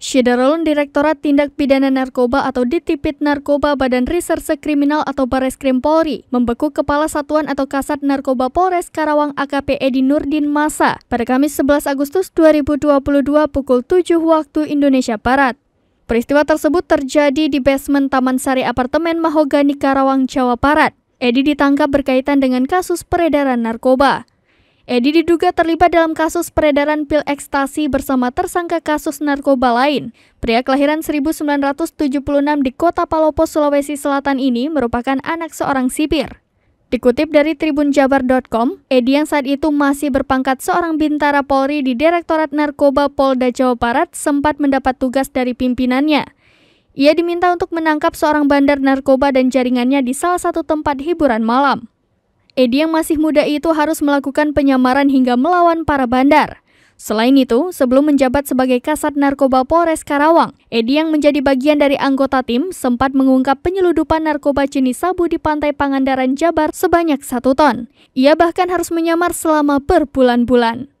Syidarulun Direktorat Tindak Pidana Narkoba atau Ditipit Narkoba Badan Reserse Kriminal atau Krim Polri membekuk Kepala Satuan atau Kasat Narkoba Polres Karawang AKP Edi Nurdin Masa pada Kamis 11 Agustus 2022 pukul 7 waktu Indonesia Barat. Peristiwa tersebut terjadi di basement Taman Sari Apartemen Mahogani Karawang, Jawa Barat. Edi ditangkap berkaitan dengan kasus peredaran narkoba. Edi diduga terlibat dalam kasus peredaran pil ekstasi bersama tersangka kasus narkoba lain. Pria kelahiran 1976 di kota Palopo, Sulawesi Selatan ini merupakan anak seorang sipir. Dikutip dari tribunjabar.com, Edi yang saat itu masih berpangkat seorang bintara Polri di Direktorat Narkoba Polda Jawa Barat sempat mendapat tugas dari pimpinannya. Ia diminta untuk menangkap seorang bandar narkoba dan jaringannya di salah satu tempat hiburan malam. Edi yang masih muda itu harus melakukan penyamaran hingga melawan para bandar. Selain itu, sebelum menjabat sebagai Kasat Narkoba Polres Karawang, Edi yang menjadi bagian dari anggota tim sempat mengungkap penyeludupan narkoba jenis sabu di pantai Pangandaran Jabar sebanyak satu ton. Ia bahkan harus menyamar selama berbulan-bulan.